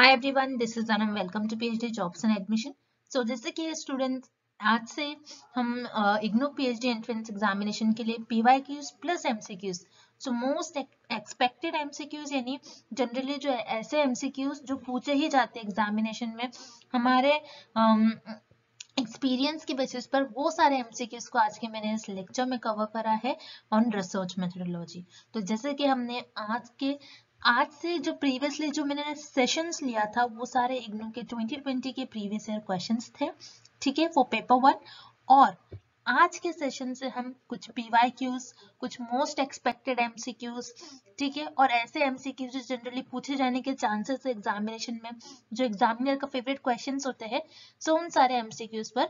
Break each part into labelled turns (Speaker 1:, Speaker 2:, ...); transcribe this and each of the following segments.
Speaker 1: Hi everyone this is Anam welcome to PhD jobs and admission so जैसे कि students आज से हम इग्नो पीएचडी एंट्रेंस एग्जामिनेशन के लिए PYQs plus MCQs so most expected MCQs यानी जनरली जो ऐसे एमसीक्यूज जो पूछे ही जाते हैं एग्जामिनेशन में हमारे एक्सपीरियंस के बेसिस पर वो सारे एमसीक्यूज को आज के मैंने इस लेक्चर में कवर करा है ऑन रिसर्च मेथडोलॉजी तो जैसे कि हमने आज के आज से जो प्रीवियसली जो मैंने सेशंस लिया था वो सारे इग्नू के 2020 के प्रीवियस ईयर क्वेश्चंस थे ठीक है वो पेपर वन और आज के सेशन से हम कुछ पीवाई क्यूज कुछ मोस्ट एक्सपेक्टेड एमसीक्यूज ठीक है और ऐसे एमसीक्यूज जो जनरली पूछे जाने के चांसेस एग्जामिनेशन में जो एग्जामिनर का फेवरेट क्वेश्चंस होते हैं सो उन सारे एमसीक्यूज पर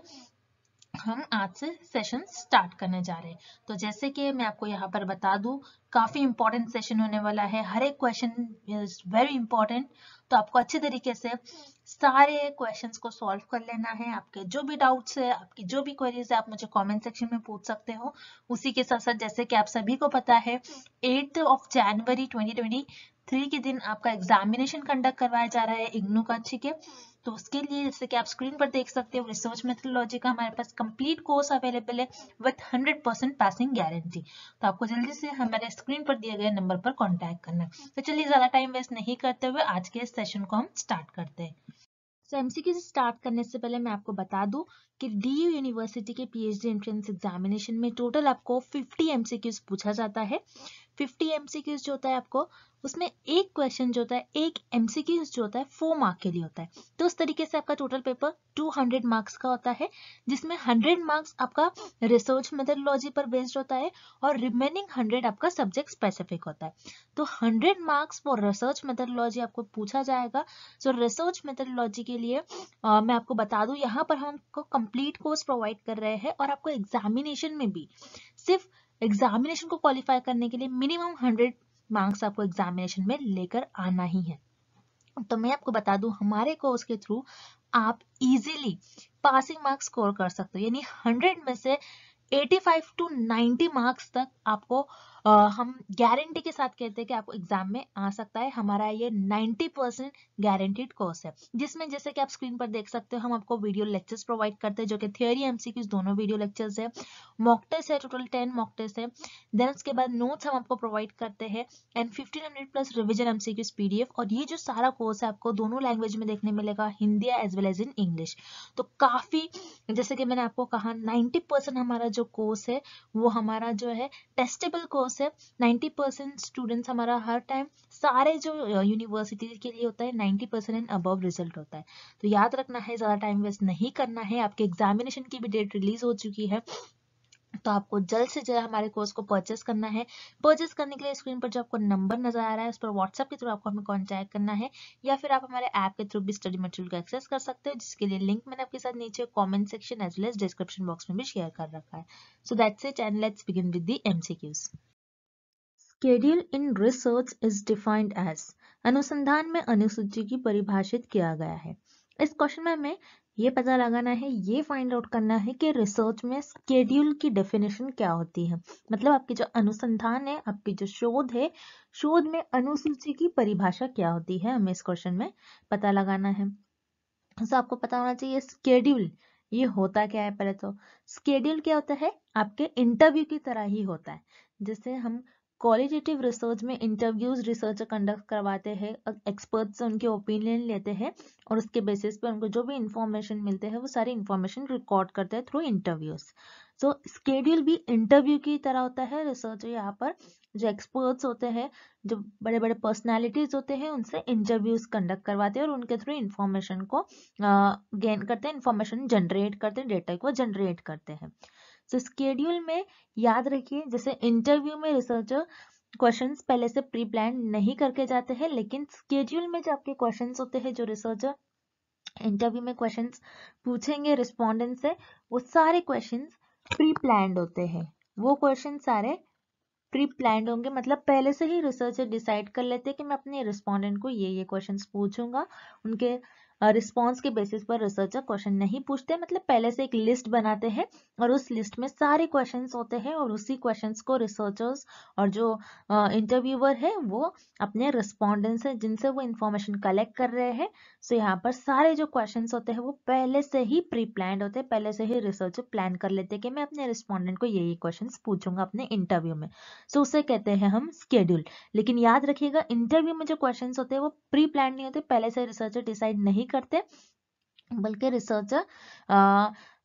Speaker 1: हम आज से सेशन स्टार्ट करने जा रहे हैं तो जैसे कि मैं आपको यहाँ पर बता दू काफ़ी इंपॉर्टेंट सेशन होने वाला है हर एक क्वेश्चन इज वेरी इंपॉर्टेंट तो आपको अच्छे तरीके से सारे क्वेश्चंस को सॉल्व कर लेना है आपके जो भी डाउट्स है आपकी जो भी क्वेरीज है आप मुझे कमेंट सेक्शन में पूछ सकते हो उसी के साथ साथ जैसे कि आप सभी को पता है एट ऑफ जनवरी थ्री के दिन आपका एग्जामिनेशन कंडक्ट करवाया जा रहा है इग्नू ठीक है तो उसके लिए जैसे कि आप स्क्रीन पर देख सकते हो रिसर्च मेथोलॉजी का हमारे पास कंप्लीट कोर्स अवेलेबल है with hundred percent passing guarantee तो आपको जल्दी से हमारे स्क्रीन पर दिए गए नंबर पर कॉन्टैक्ट करना तो चलिए ज़्यादा टाइम वेस्ट नहीं करते हुए आज के इस सेशन को हम स्टार्ट करते हैं तो एमसीक्यू से स्टार्ट करने से पहले मैं आपको बता दूं कि यू यूनिवर्सिटी के पीएचडी एंट्रेंस एग्जामिनेशन में टोटल आपको 50 एमसीक्यूज पूछा जाता है फिफ्टी एमसीक्यूज जो होता है आपको उसमें एक क्वेश्चन जो होता है एक एमसीक्यूज जो होता है फोर मार्क के लिए होता है तो उस तरीके से आपका टोटल पेपर 200 मार्क्स का होता है जिसमें 100 मार्क्स आपका रिसर्च मेथडोलॉजी पर बेस्ड होता है और रिमेनिंग 100 आपका सब्जेक्ट स्पेसिफिक होता है तो 100 मार्क्स फॉर रिसर्च मेथडोलॉजी आपको पूछा जाएगा सो रिसर्च मेथडोलॉजी के लिए आ, मैं आपको बता दू यहाँ पर हमको कंप्लीट कोर्स प्रोवाइड कर रहे हैं और आपको एग्जामिनेशन में भी सिर्फ एग्जामिनेशन को क्वालिफाई करने के लिए मिनिमम हंड्रेड मार्क्स आपको एग्जामिनेशन में लेकर आना ही है तो मैं आपको बता दूं हमारे कोर्स के थ्रू आप इजीली पासिंग मार्क्स स्कोर कर सकते हो यानी 100 में से 85 टू 90 मार्क्स तक आपको हम गारंटी के साथ कहते हैं कि आपको एग्जाम में आ सकता है हमारा ये 90 परसेंट गारंटीड कोर्स है जिसमें जैसे कि आप स्क्रीन पर देख सकते हो हम आपको वीडियो लेक्चर्स प्रोवाइड करते हैं जो कि थियोरी एमसीक्यूज दोनों वीडियो लेक्चर्स है मॉक टेस्ट है टोटल टेन मॉक टेस्ट है देन उसके बाद नोट्स हम आपको प्रोवाइड करते हैं and fifteen hundred plus revision MCQs PDF और ये जो सारा कोर्स है आपको दोनों लैंग्वेज में देखने मिलेगा Hindi as well as in English तो काफी जैसे कि मैंने आपको कहा नाइन्टी हमारा जो कोर्स है वो हमारा जो है टेस्टेबल कोर्स हाउस है 90 परसेंट स्टूडेंट्स हमारा हर टाइम सारे जो यूनिवर्सिटीज के लिए होता है 90 परसेंट एंड अबव रिजल्ट होता है तो याद रखना है ज़्यादा टाइम वेस्ट नहीं करना है आपके एग्जामिनेशन की भी डेट रिलीज हो चुकी है तो आपको जल्द से जल्द हमारे कोर्स को परचेस करना है परचेस करने के लिए स्क्रीन पर जो आपको नंबर नजर आ रहा है उस पर व्हाट्सएप के थ्रू आपको हमें कॉन्टैक्ट करना है या फिर आप हमारे ऐप के थ्रू भी स्टडी मटेरियल को एक्सेस कर सकते हो जिसके लिए लिंक मैंने आपके साथ नीचे comment section as well as description box में भी शेयर कर रखा है so that's it and let's begin with the MCQs schedule in research is defined as अनुसंधान में अनुसूची की परिभाषित किया गया है इस क्वेश्चन में हमें ये पता लगाना है ये फाइंड आउट करना है कि रिसर्च में स्केड्यूल की डेफिनेशन क्या होती है मतलब आपकी जो अनुसंधान है आपकी जो शोध है शोध में अनुसूची की परिभाषा क्या होती है हमें इस क्वेश्चन में पता लगाना है तो आपको पता होना चाहिए स्केड्यूल ये होता क्या है पहले तो स्केड्यूल क्या होता है आपके इंटरव्यू की तरह ही होता है जैसे हम क्वालिटेटिव रिसर्च में इंटरव्यूज रिसर्चर कंडक्ट करवाते हैं एक्सपर्ट से उनके ओपिनियन लेते हैं और उसके बेसिस पे उनको जो भी इंफॉर्मेशन मिलते हैं वो सारी इंफॉर्मेशन रिकॉर्ड करते हैं थ्रू इंटरव्यूज सो स्केड्यूल भी इंटरव्यू की तरह होता है रिसर्च यहाँ पर जो एक्सपर्ट्स होते हैं जो बड़े बड़े पर्सनैलिटीज होते हैं उनसे इंटरव्यूज कंडक्ट करवाते हैं और उनके थ्रू इन्फॉर्मेशन को गेन करते हैं इन्फॉर्मेशन जनरेट करते हैं डेटा को जनरेट करते हैं तो स्केड्यूल में याद रखिए जैसे इंटरव्यू में रिसर्चर क्वेश्चंस पहले से प्री प्लान नहीं करके जाते हैं लेकिन स्केड्यूल में जो आपके क्वेश्चंस होते हैं जो रिसर्चर इंटरव्यू में क्वेश्चंस पूछेंगे रिस्पोंडेंट से वो सारे क्वेश्चंस प्री प्लान होते हैं वो क्वेश्चन सारे प्री प्लान होंगे मतलब पहले से ही रिसर्चर डिसाइड कर लेते हैं कि मैं अपने रिस्पोंडेंट को ये ये क्वेश्चन पूछूंगा उनके रिस्पॉन्स के बेसिस पर रिसर्चर क्वेश्चन नहीं पूछते मतलब पहले से एक लिस्ट बनाते हैं और उस लिस्ट में सारे क्वेश्चन होते हैं और उसी क्वेश्चन को रिसर्चर्स और जो इंटरव्यूअर है वो अपने रिस्पॉन्डेंट है जिनसे वो इन्फॉर्मेशन कलेक्ट कर रहे हैं सो यहाँ पर सारे जो क्वेश्चन होते हैं वो पहले से ही प्री प्लान होते हैं पहले से ही रिसर्चर प्लान कर लेते हैं कि मैं अपने रिस्पॉन्डेंट को यही क्वेश्चन पूछूंगा अपने इंटरव्यू में सो so, उसे कहते हैं हम स्केड्यूल लेकिन याद रखिएगा इंटरव्यू में जो क्वेश्चन होते हैं वो प्री प्लान नहीं होते पहले से रिसर्चर डिसाइड नहीं करते बल्कि रिसर्चर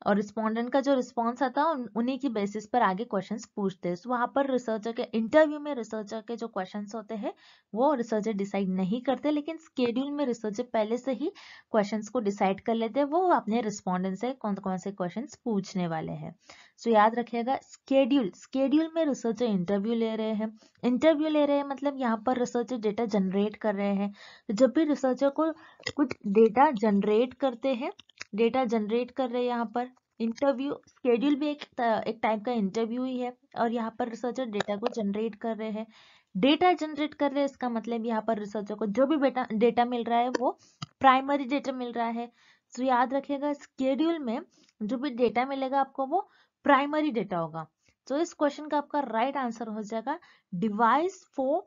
Speaker 1: और रिस्पोंडेंट का जो रिस्पॉन्स आता है उन्हीं की बेसिस पर आगे क्वेश्चंस पूछते हैं वहां पर रिसर्चर के इंटरव्यू में रिसर्चर के जो क्वेश्चंस होते हैं वो रिसर्चर डिसाइड नहीं करते लेकिन स्केड्यूल में रिसर्चर पहले से ही क्वेश्चंस को डिसाइड कर लेते हैं वो अपने रिस्पोंडेंट से कौन कौन से क्वेश्चन पूछने वाले हैं सो याद रखिएगा स्केड्यूल स्केड्यूल में रिसर्चर इंटरव्यू ले रहे हैं इंटरव्यू ले रहे हैं मतलब यहाँ पर रिसर्चर डेटा जनरेट कर रहे हैं तो जब भी रिसर्चर को कुछ डेटा जनरेट करते हैं डेटा जनरेट कर रहे हैं यहाँ पर इंटरव्यू स्केड्यूल भी एक एक टाइप का इंटरव्यू ही है और यहाँ पर रिसर्चर डेटा को जनरेट कर रहे हैं डेटा जनरेट कर रहे हैं इसका मतलब यहाँ पर रिसर्चर को जो भी बेटा डेटा मिल रहा है वो प्राइमरी डेटा मिल रहा है सो याद रखिएगा स्केड्यूल में जो भी डेटा मिलेगा आपको वो प्राइमरी डेटा होगा तो इस क्वेश्चन का आपका राइट आंसर हो जाएगा device for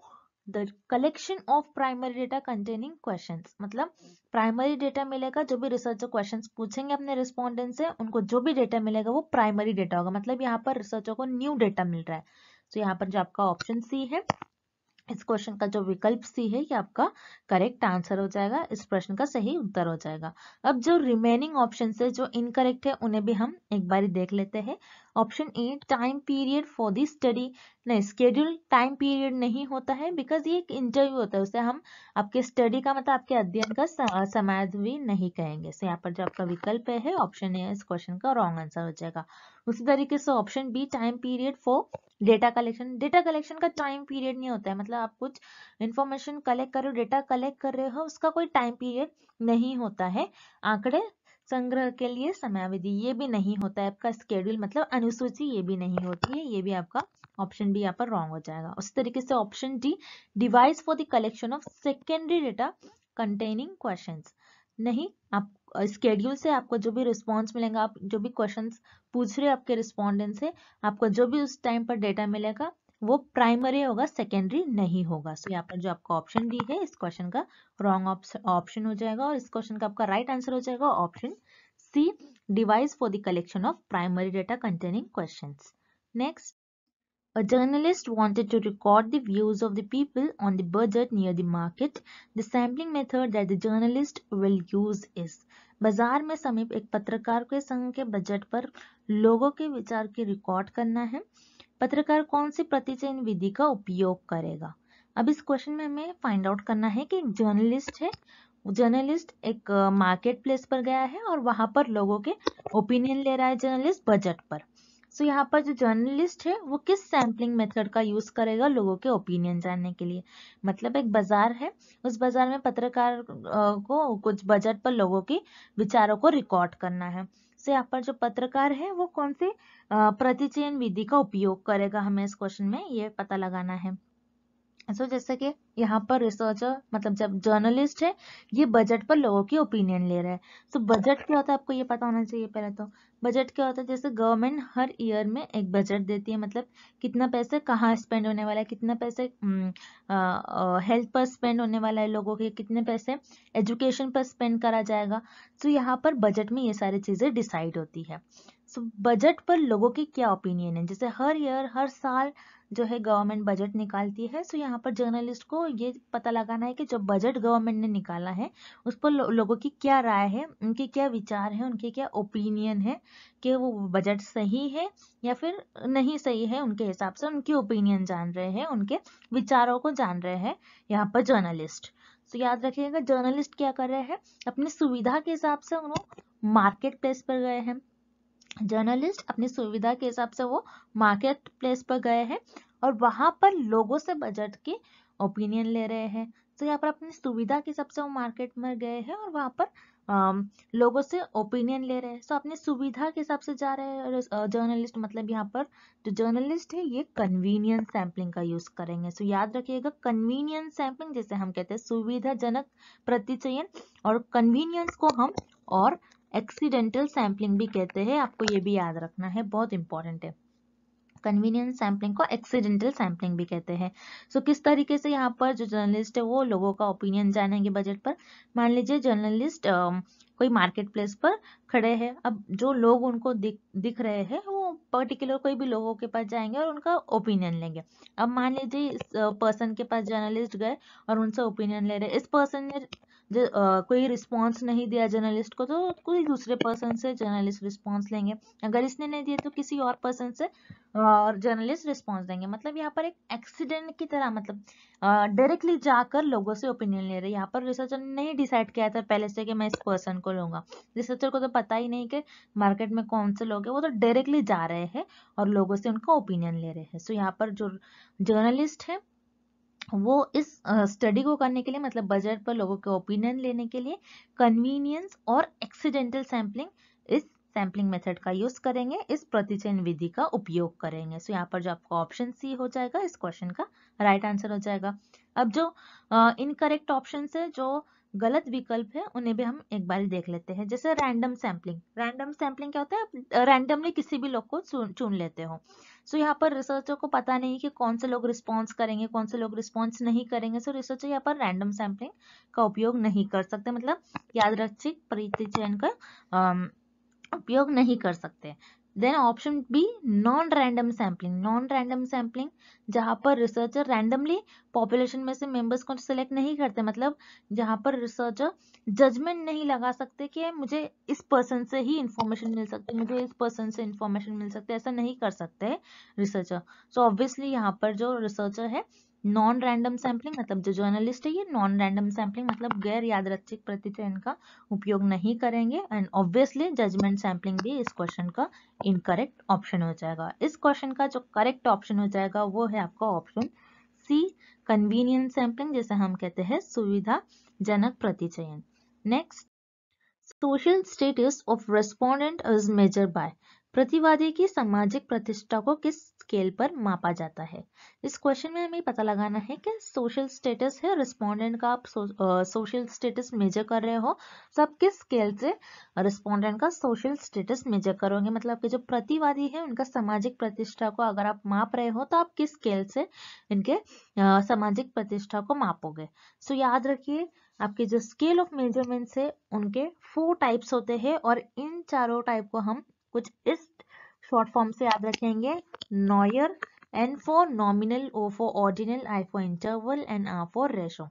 Speaker 1: the collection of primary data containing question मतलब प्राइमरी डेटा मिलेगा जो भी रिसर्चर क्वेश्चन पूछेंगे अपने रिस्पॉन्डेंट से उनको जो भी डेटा मिलेगा वो प्राइमरी डेटा होगा मतलब यहाँ पर रिसर्चर को न्यू डेटा मिल रहा है तो so यहाँ पर जो आपका ऑप्शन सी है इस क्वेश्चन का जो विकल्प सी है ये आपका करेक्ट आंसर हो जाएगा इस प्रश्न का सही उत्तर हो जाएगा अब जो रिमेनिंग ऑप्शन है जो इनकरेक्ट है उन्हें भी हम एक बार देख लेते हैं option A time period for the study नहीं स्केड्यूल टाइम पीरियड नहीं होता है बिकॉज ये एक इंटरव्यू होता है उसे हम आपके स्टडी का मतलब आपके अध्ययन का समय भी नहीं कहेंगे सो यहाँ पर जो आपका विकल्प है ऑप्शन ए इस क्वेश्चन का रॉन्ग आंसर हो जाएगा उसी तरीके से option B time period for data collection data collection का टाइम पीरियड नहीं होता है मतलब आप कुछ इन्फॉर्मेशन कलेक्ट कर रहे हो डेटा कलेक्ट कर रहे हो उसका कोई टाइम पीरियड नहीं होता है आंकड़े संग्रह के लिए समयावधि ये भी नहीं होता है आपका स्केड्यूल मतलब अनुसूची ये भी नहीं होती है ये भी आपका ऑप्शन बी यहाँ पर रॉन्ग हो जाएगा उस तरीके से option D device for the collection of secondary data containing question नहीं आप स्केड्यूल से आपको जो भी रिस्पॉन्स मिलेगा आप जो भी क्वेश्चन पूछ रहे हो आपके रिस्पॉन्डेंट से आपको जो भी उस टाइम पर डेटा मिलेगा वो प्राइमरी होगा सेकेंडरी नहीं होगा सो so, यहाँ पर जो आपका ऑप्शन डी है इस क्वेश्चन का रॉन्ग ऑप्शन हो जाएगा और इस क्वेश्चन का आपका राइट right आंसर हो जाएगा option C device for the collection of primary data containing question next A journalist wanted to record the views of the people on the budget near the market. The sampling method that the journalist will use is बाजार में समीप एक पत्रकार के संघ के budget पर लोगों के विचार की रिकॉर्ड करना है पत्रकार कौन सी प्रतिचयन विधि का उपयोग करेगा अब इस क्वेश्चन में हमें फाइंड आउट करना है कि एक जर्नलिस्ट है जर्नलिस्ट एक मार्केट प्लेस पर गया है और वहां पर लोगों के ओपिनियन ले रहा है जर्नलिस्ट बजट पर सो so, यहाँ पर जो जर्नलिस्ट है वो किस सैम्पलिंग मेथड का यूज करेगा लोगों के ओपिनियन जानने के लिए मतलब एक बाजार है उस बाजार में पत्रकार को कुछ बजट पर लोगों के विचारों को रिकॉर्ड करना है उससे यहाँ पर जो पत्रकार है वो कौन से प्रतिचयन विधि का उपयोग करेगा हमें इस क्वेश्चन में ये पता लगाना है सो so, जैसे कि यहाँ पर रिसर्चर मतलब जब जर्नलिस्ट है ये बजट पर लोगों की ओपिनियन ले रहा है सो so, बजट क्या होता है आपको ये पता होना चाहिए पहले तो बजट क्या होता है जैसे गवर्नमेंट हर ईयर में एक बजट देती है मतलब कितना पैसे कहाँ स्पेंड होने वाला है कितना पैसे हेल्थ हम्म, पर स्पेंड होने वाला है लोगों के कितने पैसे एजुकेशन पर स्पेंड करा जाएगा सो so, यहाँ पर बजट में ये सारी चीज़ें डिसाइड होती है सो बजट पर लोगों के क्या ओपिनियन है जैसे हर ईयर हर साल जो है गवर्नमेंट बजट निकालती है सो so यहाँ पर जर्नलिस्ट को ये पता लगाना है कि जो बजट गवर्नमेंट ने निकाला है उस पर लो, लोगों की क्या राय है उनके क्या विचार है उनके क्या ओपिनियन है कि वो बजट सही है या फिर नहीं सही है उनके हिसाब से उनकी ओपिनियन जान रहे हैं उनके विचारों को जान रहे हैं यहाँ पर जर्नलिस्ट तो याद रखिएगा जर्नलिस्ट क्या कर रहे हैं अपनी सुविधा के हिसाब से उन्होंने मार्केट प्लेस पर गए हैं जर्नलिस्ट अपनी सुविधा के हिसाब से वो मार्केट प्लेस पर गए हैं और वहां पर लोगों से बजट के ओपिनियन ले रहे हैं तो यहाँ पर अपनी सुविधा के हिसाब से वो मार्केट में गए हैं और वहां पर लोगों से ओपिनियन ले रहे हैं सो तो अपनी सुविधा के हिसाब से जा रहे हैं जर्नलिस्ट मतलब यहाँ पर जो जर्नलिस्ट है ये कन्वीनियंस सैम्पलिंग का यूज करेंगे सो तो याद रखिएगा कन्वीनियंस सैम्पलिंग जैसे हम कहते हैं सुविधाजनक प्रतिचयन और कन्वीनियंस को हम और एक्सीडेंटल सैम्पलिंग भी कहते हैं आपको ये भी याद रखना है बहुत इंपॉर्टेंट है कन्वीनियंस सैम्पलिंग को एक्सीडेंटल सैम्पलिंग भी कहते हैं सो so, किस तरीके से यहाँ पर जो जर्नलिस्ट है वो लोगों का ओपिनियन जानेंगे बजट पर मान लीजिए जर्नलिस्ट कोई मार्केट प्लेस पर खड़े हैं अब जो लोग उनको दिख दिख रहे हैं वो पर्टिकुलर कोई भी लोगों के पास जाएंगे और उनका ओपिनियन लेंगे अब मान लीजिए इस पर्सन के पास जर्नलिस्ट गए और उनसे ओपिनियन ले रहे इस पर्सन ने Uh, कोई रिस्पांस नहीं दिया जर्नलिस्ट को तो कोई दूसरे पर्सन से जर्नलिस्ट रिस्पांस लेंगे अगर इसने नहीं दिया तो किसी और पर्सन से uh, और जर्नलिस्ट रिस्पांस देंगे मतलब यहाँ पर एक एक्सीडेंट की तरह मतलब डायरेक्टली uh, जाकर लोगों से ओपिनियन ले रहे यहाँ पर रिसर्चर ने नहीं डिसाइड किया था पहले से कि मैं इस पर्सन को लूँगा रिसर्चर को तो पता ही नहीं कि मार्केट में कौन से लोग हैं वो तो डायरेक्टली जा रहे हैं और लोगों से उनका ओपिनियन ले रहे हैं सो यहाँ पर जो जर्नलिस्ट है वो इस स्टडी को करने के लिए मतलब बजट पर लोगों के ओपिनियन लेने के लिए कन्वीनियंस और एक्सीडेंटल सैम्पलिंग इस सैम्पलिंग मेथड का यूज करेंगे इस प्रतिचयन विधि का उपयोग करेंगे सो यहाँ पर जो आपका ऑप्शन सी हो जाएगा इस क्वेश्चन का राइट right आंसर हो जाएगा अब जो इनकरेक्ट uh, ऑप्शन है जो गलत विकल्प है उन्हें भी हम एक बार देख लेते हैं जैसे रैंडम सैम्पलिंग रैंडम सैम्पलिंग क्या होता है रैंडमली किसी भी लोग को चुन लेते हो सो so, यहाँ पर रिसर्चर को पता नहीं कि कौन से लोग रिस्पॉन्स करेंगे कौन से लोग रिस्पॉन्स नहीं करेंगे सो रिसर्चर यहाँ पर रैंडम सैम्पलिंग का उपयोग नहीं कर सकते मतलब याद रक्षित परिचयन का उपयोग नहीं कर सकते then option B non random sampling non random sampling जहां पर रिसर्चर रैंडमली पॉपुलेशन में से मेंबर्स को सिलेक्ट नहीं करते मतलब जहां पर रिसर्चर जजमेंट नहीं लगा सकते कि मुझे इस पर्सन से ही इंफॉर्मेशन मिल सकती है मुझे इस पर्सन से इंफॉर्मेशन मिल सकती है ऐसा नहीं कर सकते रिसर्चर सो ऑब्वियसली यहाँ पर जो रिसर्चर है नॉन रैंडम सैंपलिंग मतलब जो जर्नलिस्ट है ये नॉन रैंडम सैंपलिंग मतलब गैर यादृच्छिक प्रतिचयन का उपयोग नहीं करेंगे एंड ऑब्वियसली जजमेंट सैंपलिंग भी इस क्वेश्चन का इनकरेक्ट ऑप्शन हो जाएगा इस क्वेश्चन का जो करेक्ट ऑप्शन हो जाएगा वो है आपका ऑप्शन सी कन्वीनियंस सैम्पलिंग जैसे हम कहते हैं सुविधाजनक प्रतिचयन next social status of respondent is measure by प्रतिवादी की सामाजिक प्रतिष्ठा को किस स्केल पर मापा जाता है इस क्वेश्चन में हमें पता लगाना है कि सोशल स्टेटस है रिस्पोंडेंट का आप सोशल स्टेटस मेजर कर रहे हो तो आप किस स्केल से रिस्पोंडेंट का सोशल स्टेटस मेजर करोगे मतलब कि जो प्रतिवादी है उनका सामाजिक प्रतिष्ठा को अगर आप माप रहे हो तो आप किस स्केल से इनके सामाजिक प्रतिष्ठा को मापोगे सो याद रखिए आपके जो स्केल ऑफ मेजरमेंट्स है उनके फोर टाइप्स होते हैं और इन चारों टाइप को हम कुछ इस शॉर्ट फॉर्म से याद रखेंगे NOIR N for nominal O for ordinal I for interval and R for ratio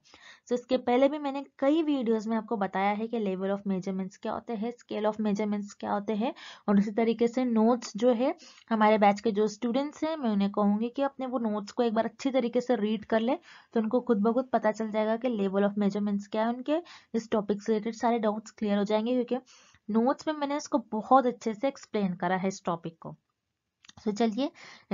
Speaker 1: so इसके पहले भी मैंने कई वीडियोस में आपको बताया है कि लेवल ऑफ मेजरमेंट्स क्या होते हैं स्केल ऑफ मेजरमेंट्स क्या होते हैं और इसी तरीके से नोट्स जो है हमारे बैच के जो स्टूडेंट्स हैं मैं उन्हें कहूँगी कि अपने वो नोट्स को एक बार अच्छी तरीके से रीड कर ले तो उनको खुद ब खुद पता चल जाएगा कि लेवल ऑफ मेजरमेंट्स क्या है उनके इस टॉपिक से रिलेटेड सारे डाउट्स क्लियर हो जाएंगे क्योंकि नोट्स में मैंने इसको बहुत अच्छे से एक्सप्लेन करा है इस टॉपिक को तो so, चलिए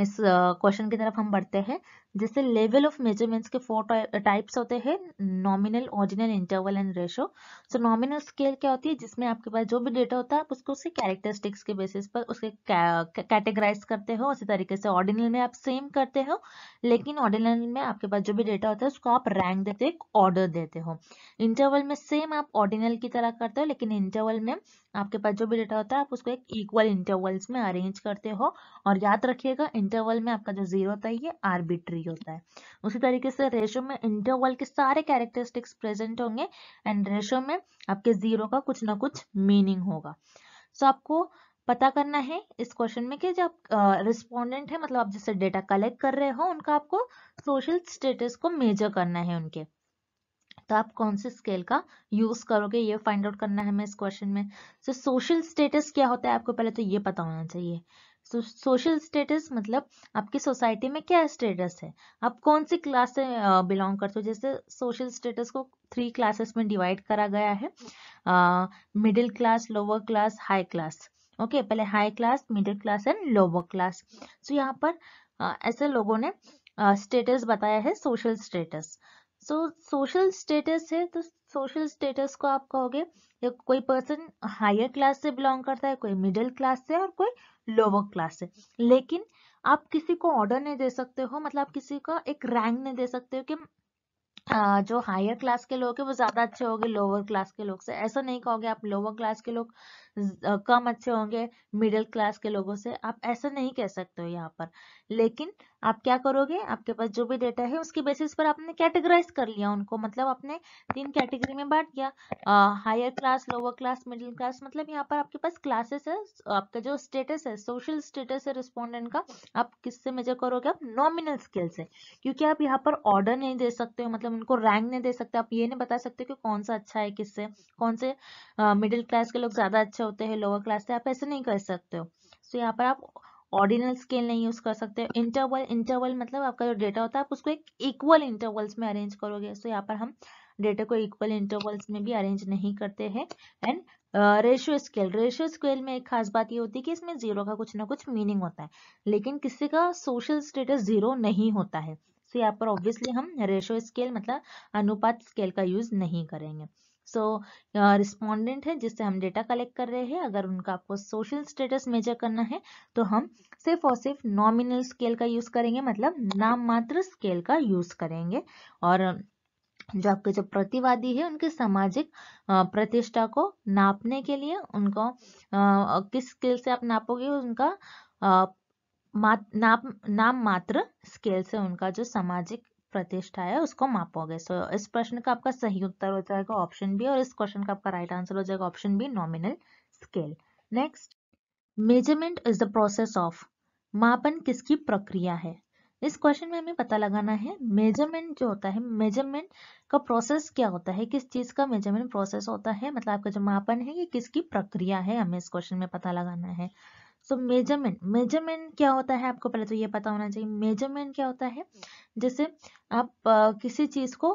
Speaker 1: इस क्वेश्चन uh, की तरफ हम बढ़ते हैं जैसे लेवल ऑफ मेजरमेंट्स के फोर टाइप्स होते हैं nominal original interval and ratio so nominal scale क्या होती है जिसमें आपके पास जो भी डेटा होता है आप उसको उसके कैरेक्टरिस्टिक्स के बेसिस पर उसके कैटेगराइज करते हो उसी तरीके से ऑर्डिनल में आप सेम करते हो लेकिन ऑर्डिनल में आपके पास जो भी डेटा होता है उसको आप रैंक देते हो ऑर्डर देते हो इंटरवल में सेम आप ऑर्डिनल की तरह करते हो लेकिन इंटरवल में आपके पास जो भी डेटा होता है आप उसको एक इक्वल इंटरवल्स में अरेंज करते हो और याद रखिएगा इंटरवल में आपका जो जीरो होता है ये आर्बिट्री यूज होता है उसी तरीके से रेशो में इंटरवल के सारे कैरेक्टरिस्टिक्स प्रेजेंट होंगे एंड रेशो में आपके जीरो का कुछ ना कुछ मीनिंग होगा सो so, आपको पता करना है इस क्वेश्चन में कि जब आप रिस्पोंडेंट है मतलब आप जैसे डेटा कलेक्ट कर रहे हो उनका आपको सोशल स्टेटस को मेजर करना है उनके तो आप कौन से स्केल का यूज करोगे ये फाइंड आउट करना है हमें इस क्वेश्चन में सो सोशल स्टेटस क्या होता है आपको पहले तो ये पता होना चाहिए सोशल स्टेटस मतलब आपकी सोसाइटी में क्या स्टेटस है आप कौन सी क्लास से बिलोंग करते हो जैसे सोशल स्टेटस को थ्री क्लासेस में डिवाइड करा गया है middle class lower class high class okay पहले high class middle class and lower class so यहाँ पर uh, ऐसे लोगों ने स्टेटस uh, बताया है social status so social status है तो सोशल स्टेटस को आप कहोगे कोई पर्सन हायर क्लास से बिलोंग करता है कोई मिडिल क्लास से और कोई लोअर क्लास से लेकिन आप किसी को ऑर्डर नहीं दे सकते हो मतलब आप किसी का एक रैंक नहीं दे सकते हो कि जो हायर क्लास के लोग है वो ज्यादा अच्छे होंगे लोअर क्लास के लोग से ऐसा नहीं कहोगे आप लोअर क्लास के लोग कम अच्छे होंगे मिडिल क्लास के लोगों से आप ऐसा नहीं कह सकते हो यहाँ पर लेकिन आप क्या करोगे आपके पास जो भी डेटा है उसके बेसिस पर आपने कैटेगराइज कर लिया उनको मतलब आपने तीन कैटेगरी में बांट दिया higher class lower class middle class मतलब यहाँ पर आपके पास क्लासेस है आपका जो स्टेटस है सोशल स्टेटस है रिस्पोंडेंट का आप किससे मेजर करोगे आप नॉमिनल स्केल से क्योंकि आप यहाँ पर ऑर्डर नहीं दे सकते हो मतलब उनको रैंक नहीं दे सकते आप ये नहीं बता सकते कि कौन सा अच्छा है किससे कौन से मिडिल क्लास के लोग ज्यादा अच्छे से होते हैं लोअर क्लास से आप ऐसे नहीं कर सकते हो सो यहाँ पर आप ऑर्डिनल स्केल नहीं यूज़ कर सकते इंटरवल इंटरवल मतलब आपका जो डेटा होता है आप उसको एक इक्वल इंटरवल्स में अरेंज करोगे सो यहाँ पर हम डेटा को इक्वल इंटरवल्स में भी अरेंज नहीं करते हैं and ratio scale ratio scale में एक खास बात ये होती है कि इसमें जीरो का कुछ ना कुछ मीनिंग होता है लेकिन किसी का सोशल स्टेटस जीरो नहीं होता है सो यहाँ पर ऑब्वियसली हम रेशियो स्केल मतलब अनुपात स्केल का यूज नहीं करेंगे सो so, रिस्पोंडेंट है जिससे हम डेटा कलेक्ट कर रहे हैं अगर उनका आपको सोशल स्टेटस मेजर करना है तो हम सिर्फ और सिर्फ नॉमिनल स्केल का यूज़ करेंगे मतलब नाम मात्र स्केल का यूज़ करेंगे और जो आपके जो प्रतिवादी है उनके सामाजिक प्रतिष्ठा को नापने के लिए उनको आ, किस स्केल से आप नापोगे उनका आ, मात, नाप नाम मात्र स्केल से उनका जो सामाजिक प्रतिष्ठा है उसको मापोगे सो so, इस प्रश्न का आपका सही उत्तर हो जाएगा ऑप्शन बी और इस क्वेश्चन का आपका राइट आंसर हो जाएगा option B nominal scale next measurement is the process of मापन किसकी प्रक्रिया है इस क्वेश्चन में हमें पता लगाना है मेजरमेंट जो होता है मेजरमेंट का प्रोसेस क्या होता है किस चीज का मेजरमेंट प्रोसेस होता है मतलब आपका जो मापन है ये किसकी प्रक्रिया है हमें इस क्वेश्चन में पता लगाना है सो मेजरमेंट मेजरमेंट क्या होता है आपको पहले तो ये पता होना चाहिए मेजरमेंट क्या होता है जैसे आप किसी चीज को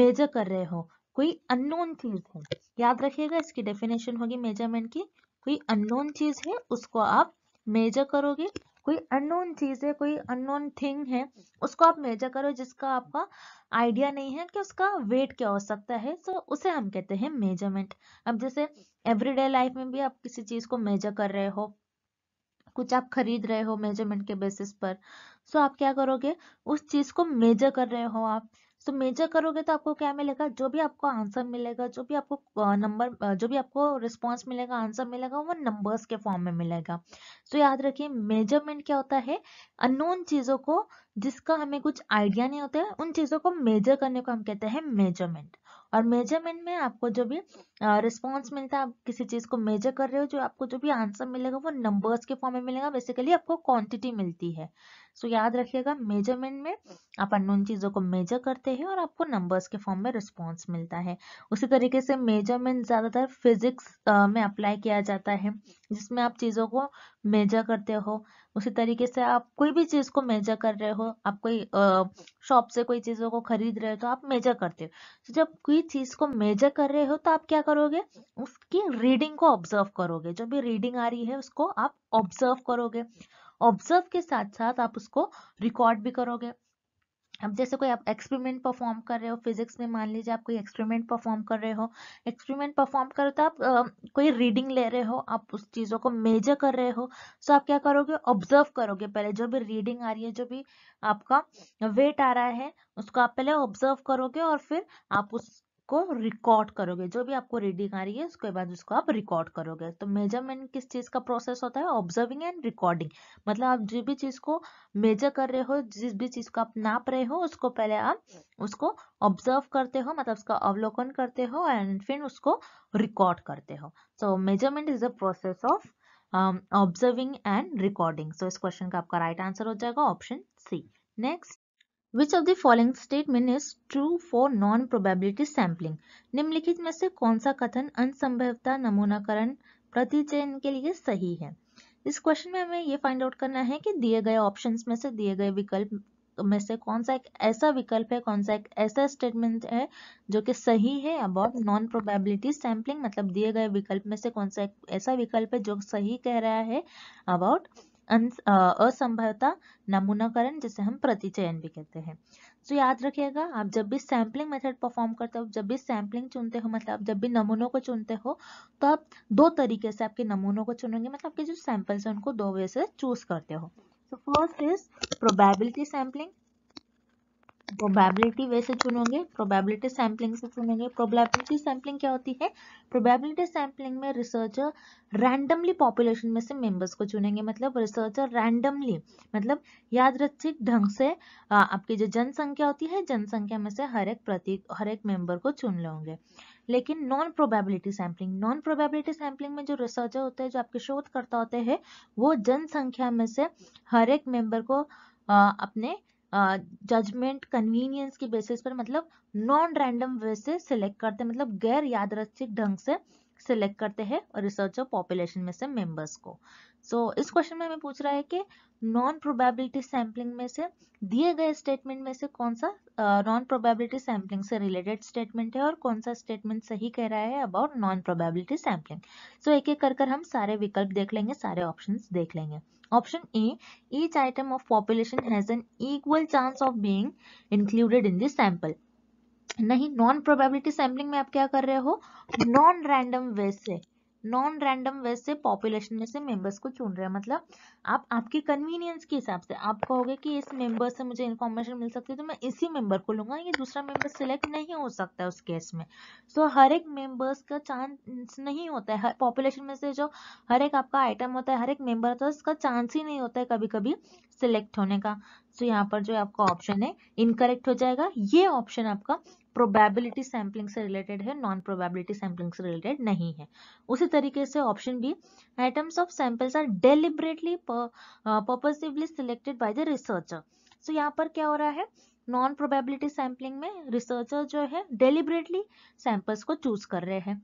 Speaker 1: मेजर कर रहे हो कोई अननोन चीज है याद रखिएगा इसकी डेफिनेशन होगी मेजरमेंट की कोई अननोन चीज है उसको आप मेजर करोगे कोई अननोन चीज है कोई अननोन थिंग है उसको आप मेजर करो जिसका आपका आइडिया नहीं है कि उसका वेट क्या हो सकता है सो उसे हम कहते हैं मेजरमेंट अब जैसे एवरीडे लाइफ में भी आप किसी चीज को मेजर कर रहे हो कुछ आप खरीद रहे हो मेजरमेंट के बेसिस पर सो आप क्या करोगे उस चीज को मेजर कर रहे हो आप सो मेजर करोगे तो आपको क्या मिलेगा जो भी आपको आंसर मिलेगा जो भी आपको नंबर जो भी आपको रिस्पॉन्स मिलेगा आंसर मिलेगा वो नंबर्स के फॉर्म में मिलेगा सो याद रखिए मेजरमेंट क्या होता है अनोन चीज़ों को जिसका हमें कुछ आइडिया नहीं होता है उन चीज़ों को मेजर करने को हम कहते हैं मेजरमेंट और मेजरमेंट में आपको जो भी रिस्पॉन्स मिलता है आप किसी चीज़ को मेजर कर रहे हो जो आपको जो भी आंसर मिलेगा वो नंबर्स के फॉर्म में मिलेगा बेसिकली आपको क्वांटिटी मिलती है सो याद रखिएगा मेजरमेंट में आप अनोन चीज़ों को मेजर करते हैं और आपको नंबर्स के फॉर्म में रिस्पॉन्स मिलता है उसी तरीके से मेजरमेंट ज़्यादातर फिजिक्स में अप्लाई किया जाता है जिसमें आप चीज़ों को मेजर करते हो उसी तरीके से आप कोई भी चीज़ को मेजर कर रहे हो आप कोई शॉप से कोई चीज़ों को खरीद रहे हो तो आप मेजर करते हो तो जब कोई चीज़ को मेजर कर रहे हो तो आप क्या करोगे उसकी रीडिंग को ऑब्जर्व करोगे जो भी रीडिंग आ रही है उसको आप ऑब्जर्व करोगे ऑब्जर्व के साथ साथ आप उसको रिकॉर्ड भी करोगे अब जैसे कोई आप एक्सपेरिमेंट परफॉर्म कर रहे हो फिजिक्स में मान लीजिए आप कोई एक्सपेरिमेंट परफॉर्म कर रहे हो एक्सपेरिमेंट परफॉर्म करो तो आप आ, कोई रीडिंग ले रहे हो आप उस चीज़ों को मेजर कर रहे हो सो तो आप क्या करोगे ऑब्जर्व करोगे पहले जो भी रीडिंग आ रही है जो भी आपका वेट आ रहा है उसको आप पहले ऑब्जर्व करोगे और फिर आप उस उसको रिकॉर्ड करोगे जो भी आपको रीडिंग आ रही है उसके बाद उसको आप रिकॉर्ड करोगे तो मेजरमेंट किस चीज़ का प्रोसेस होता है ऑब्जर्विंग एंड रिकॉर्डिंग मतलब आप जिस भी चीज़ को मेजर कर रहे हो जिस भी चीज़ को आप नाप रहे हो उसको पहले आप उसको ऑब्जर्व करते हो मतलब उसका अवलोकन करते हो एंड फिर उसको रिकॉर्ड करते हो so measurement is the process of observing and recording so इस क्वेश्चन का आपका राइट right आंसर हो जाएगा option C next which of the following statement is true for non probability sampling निम्नलिखित में से कौन सा कथन अनसंभवता नमूनाकरण प्रतिचयन के लिए सही है इस क्वेश्चन में हमें ये फाइंड आउट करना है कि दिए गए ऑप्शंस में से दिए गए विकल्प में से कौन सा एक ऐसा विकल्प है कौन सा एक ऐसा स्टेटमेंट है जो कि सही है अबाउट नॉन प्रोबेबिलिटी सैम्पलिंग मतलब दिए गए विकल्प में से कौन सा एक ऐसा विकल्प है जो सही कह रहा है अबाउट असंभवता नमूनाकरण जिसे हम प्रतिचयन भी कहते हैं तो याद रखिएगा आप जब भी सैम्पलिंग मेथड परफॉर्म करते हो जब भी सैम्पलिंग चुनते हो मतलब आप जब भी नमूनों को चुनते हो तो आप दो तरीके से आपके नमूनों को चुनेंगे मतलब आपके जो सैंपल्स हैं उनको दो वे से चूज करते हो तो first is probability sampling probability वैसे चुनोगे प्रोबेबिलिटी सैम्पलिंग से चुनोगे प्रोबेबिलिटी सैम्पलिंग क्या होती है प्रोबेबिलिटी सैम्पलिंग में रिसर्चर रैंडमली पॉपुलेशन में से मेंबर्स को चुनेंगे मतलब रिसर्चर रैंडमली मतलब याद रचित ढंग से आपकी जो जनसंख्या होती है जनसंख्या में से हर एक प्रतीक हर एक मेंबर को चुन लेंगे लेकिन non probability sampling non probability sampling में जो रिसर्चर होते हैं जो आपके शोधकर्ता होते हैं वो जनसंख्या में से हर एक मेंबर को आ, अपने जजमेंट कन्वीनियंस के बेसिस पर मतलब नॉन रैंडम वे से सिलेक्ट करते हैं मतलब गैर यादृच्छिक ढंग से सिलेक्ट करते हैं रिसर्च और पॉपुलेशन में से मेंबर्स को सो so, इस क्वेश्चन में हमें पूछ रहा है कि नॉन प्रोबेबिलिटी सैम्पलिंग में से दिए गए स्टेटमेंट में से कौन सा नॉन प्रोबेबिलिटी सैम्पलिंग से रिलेटेड स्टेटमेंट है और कौन सा स्टेटमेंट सही कह रहा है about non probability sampling so एक एक कर कर हम सारे विकल्प देख लेंगे सारे ऑप्शन देख लेंगे option A each item of population has an equal chance of being included in this sample नहीं नॉन प्रोबेबिलिटी सैम्पलिंग में आप क्या कर रहे हो नॉन रैंडम वे से नॉन रैंडम वे से पॉपुलेशन में से मेंबर्स को चुन रहे हैं मतलब आप आपकी कन्वीनियंस के हिसाब से आप कहोगे कि इस मेंबर से मुझे इन्फॉर्मेशन मिल सकती है तो मैं इसी मेंबर को लूंगा ये दूसरा मेंबर सिलेक्ट नहीं हो सकता है उस केस में सो so, हर एक मेंबर्स का चांस नहीं होता है पॉपुलेशन में से जो हर एक आपका आइटम होता है हर एक मेंबर होता है उसका चांस ही नहीं होता है कभी कभी सिलेक्ट होने का सो so, यहाँ पर जो आपका ऑप्शन है इनकरेक्ट हो जाएगा ये ऑप्शन आपका प्रोबेबिलिटी सैम्पलिंग से रिलेटेड है नॉन प्रोबेबिलिटी सैम्पलिंग से रिलेटेड नहीं है उसी तरीके से option B items of samples are deliberately purposively selected by the researcher so यहाँ पर क्या हो रहा है नॉन प्रोबेबिलिटी सैम्पलिंग में रिसर्चर जो है डेलिबरेटली सैम्पल्स को चूज कर रहे हैं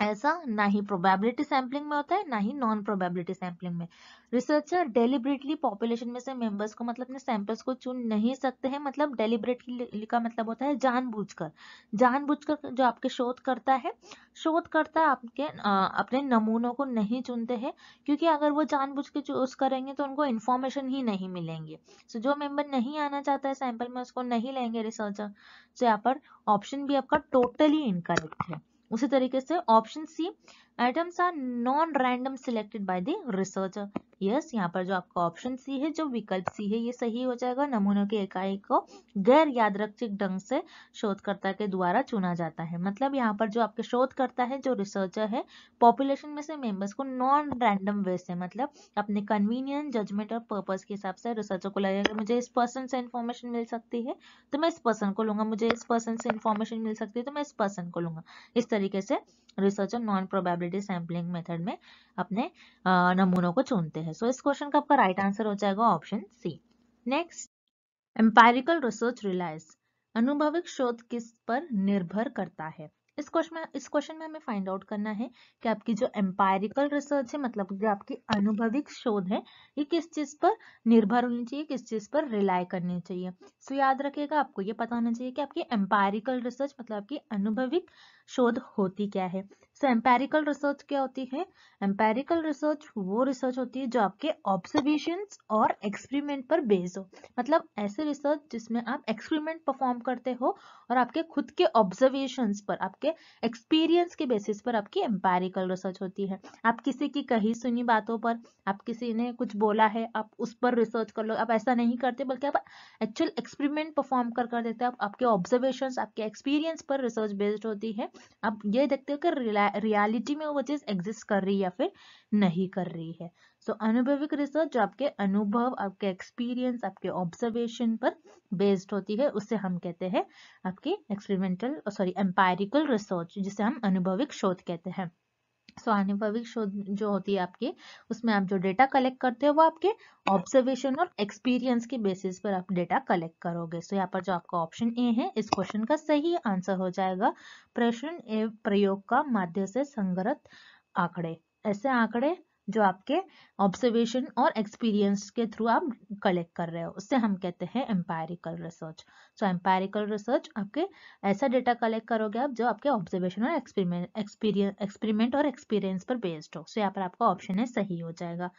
Speaker 1: ऐसा ना ही प्रोबेबिलिटी सैम्पलिंग में होता है ना ही नॉन प्रोबेबिलिटी सैम्पलिंग में रिसर्चर डेलीबरेटली पॉपुलेशन में से मेंबर्स को मतलब अपने सैंपल्स को चुन नहीं सकते हैं मतलब डेलिबरेटली का मतलब होता है जानबूझकर जानबूझकर जो आपके शोध करता है शोध करता आपके आ, अपने नमूनों को नहीं चुनते हैं क्योंकि अगर वो जानबूझ के चूज करेंगे तो उनको इन्फॉर्मेशन ही नहीं मिलेंगे सो so, जो मेंबर नहीं आना चाहता है सैंपल में उसको नहीं लेंगे रिसर्चर तो यहाँ पर ऑप्शन भी आपका टोटली इनकरेक्ट है उसी तरीके से option C items are non random selected by the researcher yes यहाँ पर जो आपका ऑप्शन सी है जो विकल्प सी है ये सही हो जाएगा नमूनों की इकाई को गैर यादरक्षिक ढंग से शोधकर्ता के द्वारा चुना जाता है मतलब यहाँ पर जो आपके शोधकर्ता है जो रिसर्चर है पॉपुलेशन में से मेंबर्स को नॉन रैंडम वे से मतलब अपने कन्वीनियंट जजमेंट और पर्पज के हिसाब से रिसर्चर को लगेगा मुझे इस पर्सन से इन्फॉर्मेशन मिल सकती है तो मैं इस पर्सन को लूंगा मुझे इस पर्सन से इन्फॉर्मेशन मिल सकती है तो मैं इस पर्सन को लूंगा इस तरीके से researcher non probability sampling method में अपने नमूनों को चुनते हैं सो so, इस क्वेश्चन का आपका राइट आंसर हो जाएगा option C next empirical research relies अनुभविक शोध किस पर निर्भर करता है इस क्वेश्चन में इस क्वेश्चन में हमें फाइंड आउट करना है कि आपकी जो एम्पायरिकल रिसर्च है मतलब जो आपकी अनुभविक शोध है ये किस चीज़ पर निर्भर होनी चाहिए किस चीज़ पर रिलाय करनी चाहिए सो याद रखिएगा आपको ये पता होना चाहिए कि आपकी एम्पायरिकल रिसर्च मतलब आपकी अनुभविक शोध होती क्या है सो एम्पेरिकल रिसर्च क्या होती है एम्पेरिकल रिसर्च वो रिसर्च होती है जो आपके ऑब्जर्वेशन और एक्सपेरिमेंट पर बेस्ड हो मतलब ऐसे रिसर्च जिसमें आप एक्सपेरिमेंट परफॉर्म करते हो और आपके खुद के ऑब्जर्वेशन पर आपके एक्सपीरियंस के बेसिस पर आपकी एम्पेरिकल रिसर्च होती है आप किसी की कही सुनी बातों पर आप किसी ने कुछ बोला है आप उस पर रिसर्च कर लो आप ऐसा नहीं करते बल्कि आप एक्चुअल एक्सपेरिमेंट परफॉर्म कर कर देते हैं आप, आपके ऑब्जर्वेशन आपके एक्सपीरियंस पर रिसर्च बेस्ड होती है आप ये देखते हो कि रियालिटी में वो चीज़ एग्जिस्ट कर रही है या फिर नहीं कर रही है सो so, अनुभविक रिसर्च जो आपके अनुभव आपके एक्सपीरियंस आपके ऑब्जर्वेशन पर बेस्ड होती है उसे हम कहते हैं आपकी एक्सपेरिमेंटल सॉरी एम्पायरिकल रिसर्च जिसे हम अनुभविक शोध कहते हैं स्वानुभविक शोध जो होती है आपकी उसमें आप जो डेटा कलेक्ट करते हो वो आपके ऑब्जर्वेशन और एक्सपीरियंस के बेसिस पर आप डेटा कलेक्ट करोगे सो so, यहाँ पर जो आपका ऑप्शन ए है इस क्वेश्चन का सही आंसर हो जाएगा प्रश्न एवं प्रयोग का माध्यम से संग्रत आंकड़े ऐसे आंकड़े जो आपके ऑब्जर्वेशन और एक्सपीरियंस के थ्रू आप कलेक्ट कर रहे हो उससे हम कहते हैं empirical research so empirical research आपके ऐसा डेटा कलेक्ट करोगे आप जो आपके ऑब्जर्वेशन और एक्सपेरिमेंट एक्सपीरियंस एक्सपेरिमेंट और एक्सपीरियंस पर बेस्ड हो सो so, यहाँ पर आपका ऑप्शन है सही हो जाएगा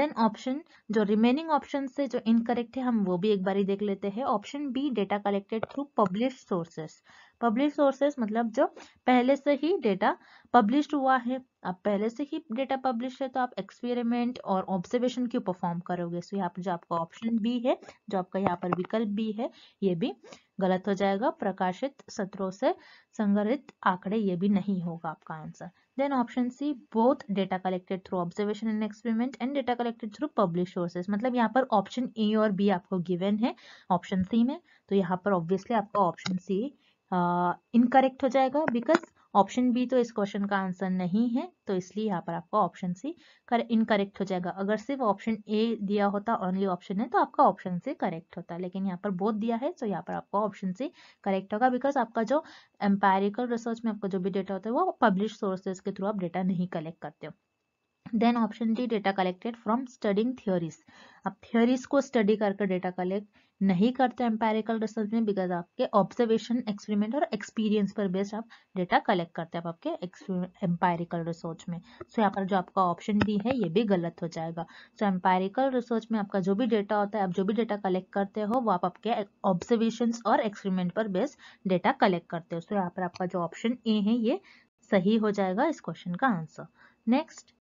Speaker 1: देन ऑप्शन जो रिमेनिंग ऑप्शन से जो इनकरेक्ट है हम वो भी एक बार ही देख लेते हैं option B data collected through publish sources public sources मतलब जो पहले से ही डेटा पब्लिश हुआ है आप पहले से ही डेटा पब्लिश है तो आप एक्सपेरिमेंट और ऑब्जर्वेशन क्यों परफॉर्म करोगे सो यहाँ पर जो आपका ऑप्शन बी है जो आपका यहाँ पर विकल्प बी है ये भी गलत हो जाएगा प्रकाशित सत्रों से संग्रहित आंकड़े ये भी नहीं होगा आपका answer then option C both data collected through observation and experiment and data collected through publish sources मतलब यहाँ पर ऑप्शन ए और बी आपको गिवेन है ऑप्शन सी में तो यहाँ पर ऑब्वियसली आपका ऑप्शन सी इनकरेक्ट हो जाएगा बिकॉज ऑप्शन बी तो इस क्वेश्चन का आंसर नहीं है तो इसलिए यहाँ पर आपका ऑप्शन सी इनकरेक्ट हो जाएगा अगर सिर्फ ऑप्शन ए दिया होता ओनली ऑप्शन है तो आपका ऑप्शन सी करेक्ट होता लेकिन यहाँ पर बोथ दिया है तो यहाँ पर आपका ऑप्शन सी करेक्ट होगा बिकॉज आपका जो एम्पेरिकल रिसर्च में आपका जो भी डेटा होता है वो पब्लिश सोर्सेज के थ्रू आप डेटा नहीं कलेक्ट करते हो then option D data collected from studying theories आप थियोरीज को स्टडी करके डेटा कलेक्ट नहीं करते एम्पेरिकल रिसर्च में बिकॉज आपके ऑब्जर्वेशन एक्सपेरिमेंट और एक्सपीरियंस पर बेस्ड आप डेटा कलेक्ट करते हैं आपके एम्पेरिकल रिसर्च में सो so, यहाँ पर जो आपका ऑप्शन डी है ये भी गलत हो जाएगा सो एम्पेरिकल रिसर्च में आपका जो भी डेटा होता है आप जो भी डेटा कलेक्ट करते हो वो आप आपके ऑब्जर्वेशन और एक्सपेरिमेंट पर बेस्ड डेटा कलेक्ट करते हो सो so, यहाँ पर आपका जो ऑप्शन ए है ये सही हो जाएगा इस क्वेश्चन का answer next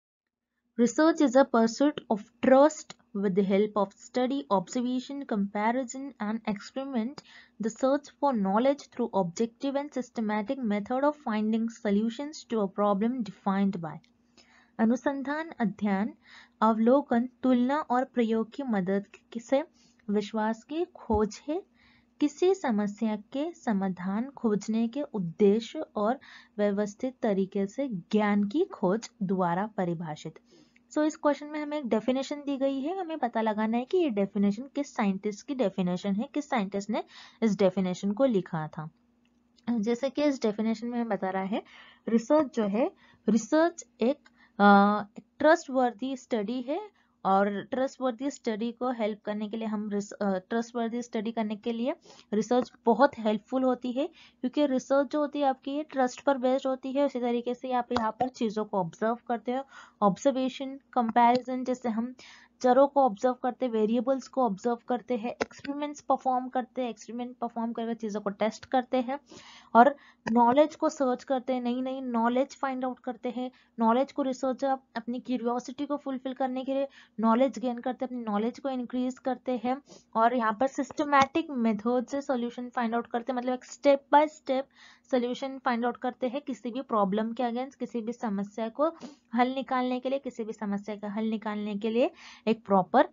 Speaker 1: research is a pursuit of trust With the help of study, observation, comparison, and experiment, the search for knowledge through objective and systematic method of finding solutions to a problem defined by अनुसंधान अध्ययन अवलोकन तुलना और प्रयोग की मदद से विश्वास की खोज है किसी समस्या के समाधान खोजने के उद्देश्य और व्यवस्थित तरीके से ज्ञान की खोज द्वारा परिभाषित सो so, इस क्वेश्चन में हमें एक डेफिनेशन दी गई है हमें पता लगाना है कि ये डेफिनेशन किस साइंटिस्ट की डेफिनेशन है किस साइंटिस्ट ने इस डेफिनेशन को लिखा था जैसे कि इस डेफिनेशन में बता रहा है रिसर्च जो है रिसर्च एक ट्रस्ट वर्दी स्टडी है और ट्रस्टवर्दी स्टडी को हेल्प करने के लिए हम ट्रस्टवर्दी स्टडी करने के लिए रिसर्च बहुत हेल्पफुल होती है क्योंकि रिसर्च जो होती है आपकी ये ट्रस्ट पर बेस्ड होती है उसी तरीके से आप यहाँ पर चीज़ों को ऑब्जर्व करते हो ऑब्जर्वेशन कंपैरिजन जैसे हम चरों को ऑब्जर्व करते हैं वेरिएबल्स को ऑब्जर्व करते हैं एक्सपेरिमेंट्स परफॉर्म करते हैं एक्सपेरिमेंट परफॉर्म करके चीज़ों को टेस्ट करते हैं और नॉलेज को सर्च करते हैं नई नई नॉलेज फाइंड आउट करते हैं नॉलेज को रिसर्च अपनी क्यूरियोसिटी को फुलफिल करने के लिए नॉलेज गेन करते हैं अपनी नॉलेज को इंक्रीज करते हैं और यहाँ पर सिस्टमैटिक मेथड से सोल्यूशन फाइंड आउट करते हैं मतलब एक step by step solution find out करते हैं किसी भी प्रॉब्लम के अगेंस्ट किसी भी समस्या को हल निकालने के लिए किसी भी समस्या का हल निकालने के लिए एक प्रॉपर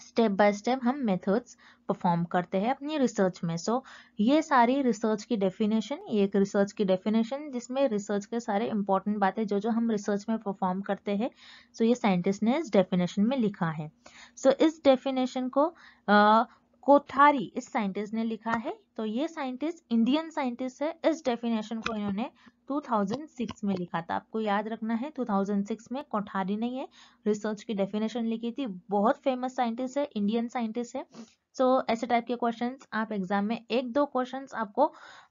Speaker 1: स्टेप बाय स्टेप हम मेथड्स परफॉर्म करते हैं अपनी रिसर्च में सो so, ये सारी रिसर्च की डेफिनेशन ये एक रिसर्च की डेफिनेशन जिसमें रिसर्च के सारे इंपॉर्टेंट बातें जो जो हम रिसर्च में परफॉर्म करते हैं सो so, ये साइंटिस्ट ने इस डेफिनेशन में लिखा है सो so, इस डेफिनेशन को uh, कोठारी इस साइंटिस्ट ने लिखा है तो ये साइंटिस्ट इंडियन साइंटिस्ट है इस डेफिनेशन को इन्होंने 2006 में लिखा था आपको याद रखना है 2006 में कोठारी ने ये रिसर्च की डेफिनेशन लिखी थी बहुत फेमस साइंटिस्ट है इंडियन साइंटिस्ट है सो so, ऐसे टाइप के क्वेश्चन आप एग्जाम में एक दो क्वेश्चन आपको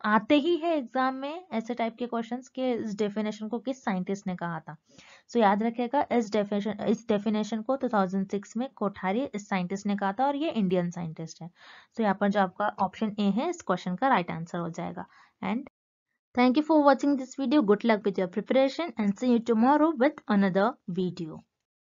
Speaker 1: आते ही है एग्जाम में ऐसे टाइप के क्वेश्चन के इस डेफिनेशन को किस साइंटिस्ट ने कहा था सो so, याद रखिएगा इस डेफिनेशन इस डेफिनेशन को 2006 में कोठारी इस साइंटिस्ट ने कहा था और ये इंडियन साइंटिस्ट है सो so, यहाँ पर जो आपका ऑप्शन ए है इस क्वेश्चन का राइट आंसर हो जाएगा and thank you for watching this video good luck with your and see you you tomorrow another video